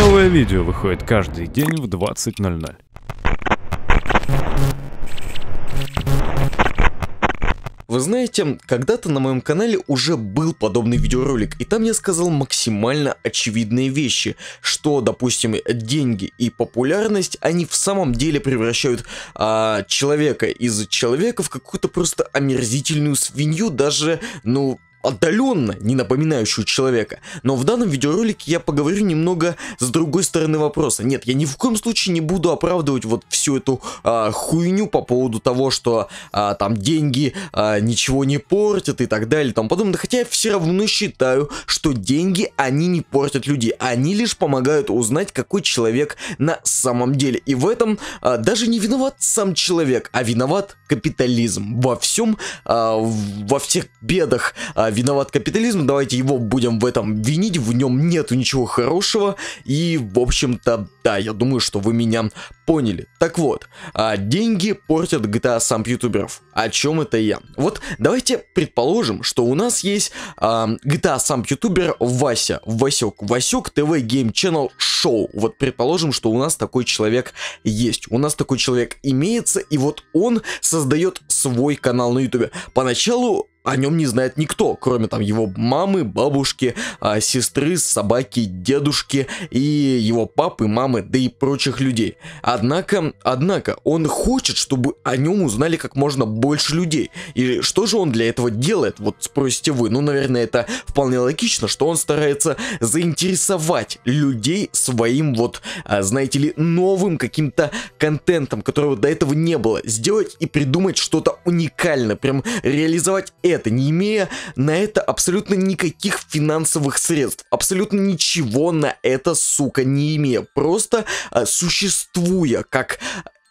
Новое видео выходит каждый день в 20.00. Вы знаете, когда-то на моем канале уже был подобный видеоролик, и там я сказал максимально очевидные вещи, что, допустим, деньги и популярность, они в самом деле превращают а, человека из человека в какую-то просто омерзительную свинью, даже, ну, отдаленно не напоминающую человека. Но в данном видеоролике я поговорю немного с другой стороны вопроса. Нет, я ни в коем случае не буду оправдывать вот всю эту а, хуйню по поводу того, что а, там деньги а, ничего не портят и так далее. Там подобное. Хотя я все равно считаю, что деньги, они не портят людей. Они лишь помогают узнать, какой человек на самом деле. И в этом а, даже не виноват сам человек, а виноват капитализм. Во всем, а, во всех бедах а, виноват капитализм, давайте его будем в этом винить, в нем нету ничего хорошего, и, в общем-то, да, я думаю, что вы меня поняли. Так вот, а, деньги портят GTA а сам ютуберов. О чем это я? Вот давайте предположим, что у нас есть GTA а, сам ютубер Вася, Васек, Васек ТВ Game Channel Show. Вот предположим, что у нас такой человек есть, у нас такой человек имеется, и вот он создает свой канал на ютубе. Поначалу о нем не знает никто, кроме там его мамы, бабушки, э, сестры, собаки, дедушки и его папы, мамы, да и прочих людей. Однако, однако, он хочет, чтобы о нем узнали как можно больше людей. И что же он для этого делает, вот спросите вы. Ну, наверное, это вполне логично, что он старается заинтересовать людей своим вот, э, знаете ли, новым каким-то контентом, которого до этого не было. Сделать и придумать что-то уникальное, прям реализовать это это, не имея на это абсолютно никаких финансовых средств, абсолютно ничего на это, сука, не имея, просто э, существуя как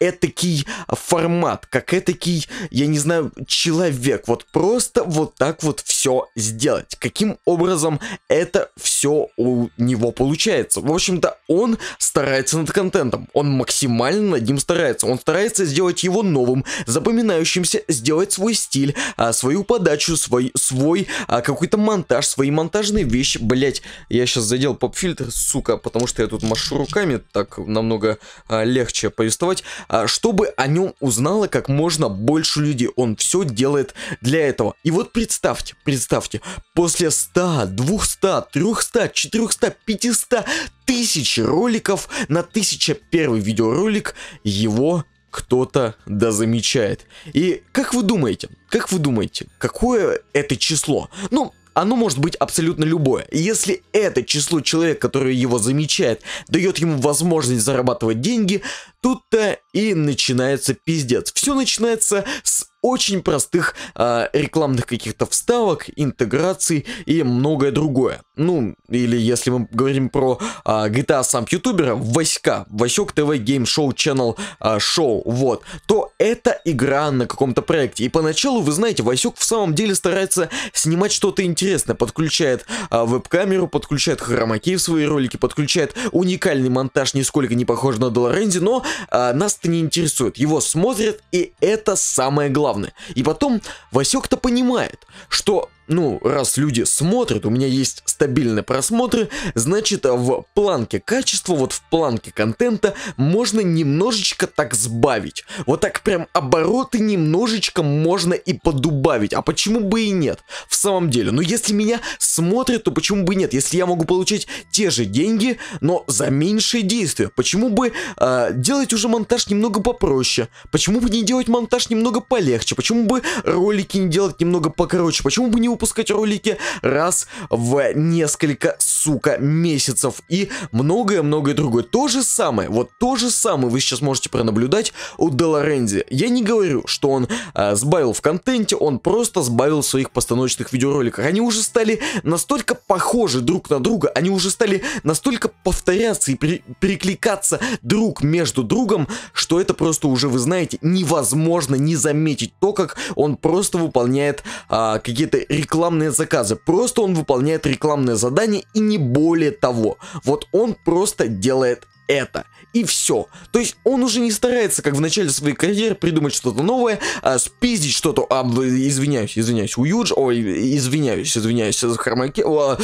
этакий формат, как этакий, я не знаю, человек. Вот просто вот так вот все сделать. Каким образом это все у него получается? В общем-то, он старается над контентом. Он максимально над ним старается. Он старается сделать его новым, запоминающимся, сделать свой стиль, а, свою подачу, свой, свой а, какой-то монтаж, свои монтажные вещи. Блять, я сейчас задел поп-фильтр, сука, потому что я тут машу руками, так намного а, легче повествовать. А, чтобы о нем узнало как можно больше людей. Он все делает для этого. И вот представьте, представьте, после 100, 200, 300, 400, 500 тысяч роликов на 1001 видеоролик его кто-то да замечает. И как вы думаете, как вы думаете, какое это число? Ну, оно может быть абсолютно любое. Если это число человек, который его замечает, дает ему возможность зарабатывать деньги, Тут-то и начинается пиздец. Все начинается с очень простых э, рекламных каких-то вставок, интеграций и многое другое. Ну, или если мы говорим про а, э, GTA сам ютубера, Васька, Васек ТВ Game Show Channel э, Show, вот, то это игра на каком-то проекте. И поначалу, вы знаете, Васек в самом деле старается снимать что-то интересное, подключает э, веб-камеру, подключает хромаки в свои ролики, подключает уникальный монтаж, нисколько не похож на Долорензи, но а, нас это не интересует. Его смотрят, и это самое главное. И потом Васек-то понимает, что ну, раз люди смотрят, у меня есть стабильные просмотры, значит, в планке качества, вот в планке контента можно немножечко так сбавить. Вот так прям обороты немножечко можно и подубавить. А почему бы и нет? В самом деле, ну если меня смотрят, то почему бы и нет? Если я могу получить те же деньги, но за меньшие действия, почему бы э, делать уже монтаж немного попроще? Почему бы не делать монтаж немного полегче? Почему бы ролики не делать немного покороче? Почему бы не выпускать ролики раз в несколько суток сука, месяцев и многое-многое другое. То же самое, вот то же самое вы сейчас можете пронаблюдать у Деларенди. Я не говорю, что он э, сбавил в контенте, он просто сбавил в своих постановочных видеороликах. Они уже стали настолько похожи друг на друга, они уже стали настолько повторяться и пере перекликаться друг между другом, что это просто уже, вы знаете, невозможно не заметить то, как он просто выполняет э, какие-то рекламные заказы. Просто он выполняет рекламные задания и не более того. Вот он просто делает это. И все. То есть он уже не старается, как в начале своей карьеры, придумать что-то новое, а, спиздить что-то. А, извиняюсь, извиняюсь, у Юдж, ой, извиняюсь, извиняюсь, Хармаке. А,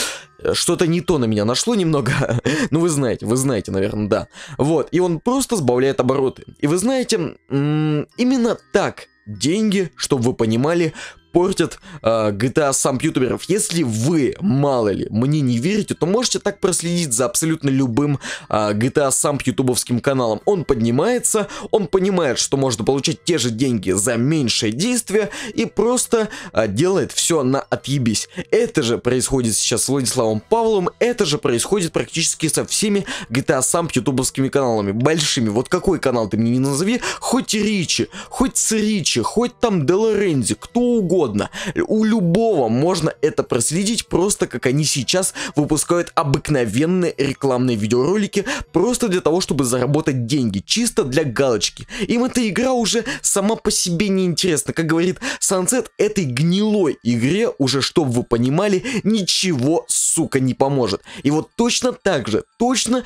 что-то не то на меня нашло немного. ну, вы знаете, вы знаете, наверное, да. Вот, и он просто сбавляет обороты. И вы знаете, именно так деньги, чтобы вы понимали, портят э, а, GTA сам ютуберов. Если вы, мало ли, мне не верите, то можете так проследить за абсолютно любым э, а, GTA сам ютубовским каналом. Он поднимается, он понимает, что можно получать те же деньги за меньшее действие и просто э, делает все на отъебись. Это же происходит сейчас с Владиславом Павловым, это же происходит практически со всеми GTA сам ютубовскими каналами, большими. Вот какой канал ты мне не назови, хоть Ричи, хоть Ричи, хоть там Делорензи, кто угодно угодно. У любого можно это проследить, просто как они сейчас выпускают обыкновенные рекламные видеоролики, просто для того, чтобы заработать деньги, чисто для галочки. Им эта игра уже сама по себе не интересна. Как говорит Sunset, этой гнилой игре уже, чтобы вы понимали, ничего, сука, не поможет. И вот точно так же, точно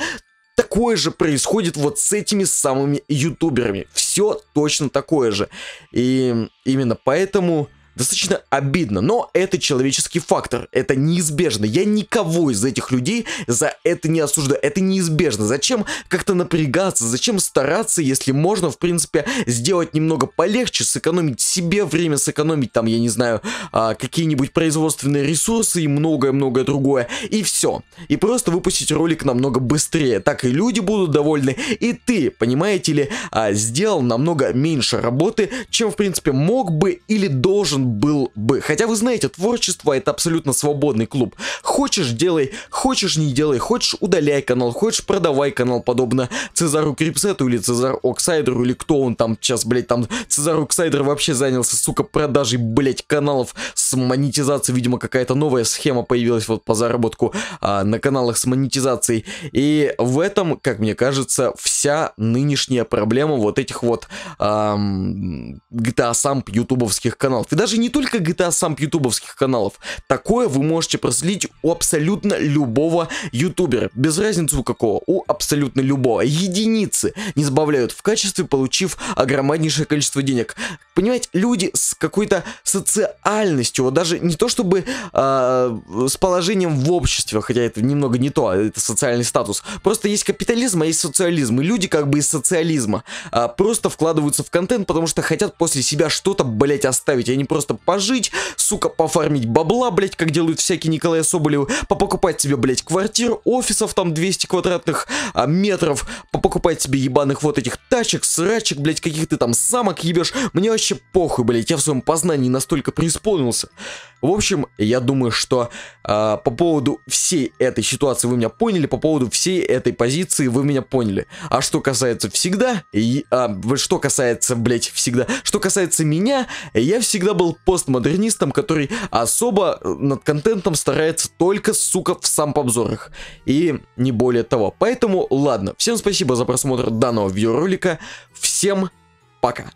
такое же происходит вот с этими самыми ютуберами. Все точно такое же. И именно поэтому Достаточно обидно, но это человеческий фактор, это неизбежно. Я никого из этих людей за это не осуждаю, это неизбежно. Зачем как-то напрягаться, зачем стараться, если можно, в принципе, сделать немного полегче, сэкономить себе время, сэкономить там, я не знаю, а, какие-нибудь производственные ресурсы и многое-многое другое, и все. И просто выпустить ролик намного быстрее, так и люди будут довольны, и ты, понимаете ли, а, сделал намного меньше работы, чем, в принципе, мог бы или должен был бы. Хотя вы знаете, творчество это абсолютно свободный клуб. Хочешь делай, хочешь не делай, хочешь удаляй канал, хочешь продавай канал, подобно Цезару Крипсету или Цезару Оксайдеру, или кто он там сейчас, блять, там Цезару Оксайдер вообще занялся, сука, продажей, блять, каналов с монетизацией, видимо, какая-то новая схема появилась вот по заработку а, на каналах с монетизацией. И в этом, как мне кажется, вся нынешняя проблема вот этих вот эм, GTA самп ютубовских каналов. И даже не только GTA Samp ютубовских каналов. Такое вы можете проследить у абсолютно любого ютубера. Без разницы у какого. У абсолютно любого. Единицы не сбавляют в качестве, получив огромнейшее количество денег. Понимаете, люди с какой-то социальностью, вот даже не то чтобы э, с положением в обществе, хотя это немного не то, а это социальный статус. Просто есть капитализм, а есть социализм. И люди как бы из социализма э, просто вкладываются в контент, потому что хотят после себя что-то, блять, оставить, а не просто просто пожить, сука, пофармить бабла, блять, как делают всякие Николая Соболева, попокупать себе, блять, квартир, офисов там 200 квадратных а, метров, попокупать себе ебаных вот этих тачек, срачек, блять, каких ты там самок ебешь. Мне вообще похуй, блять, я в своем познании настолько преисполнился. В общем, я думаю, что э, по поводу всей этой ситуации вы меня поняли, по поводу всей этой позиции вы меня поняли. А что касается всегда, и, а, что касается, блять, всегда, что касается меня, я всегда был постмодернистом, который особо э, над контентом старается только, сука, в обзорах И не более того. Поэтому, ладно, всем спасибо за просмотр данного видеоролика, всем пока.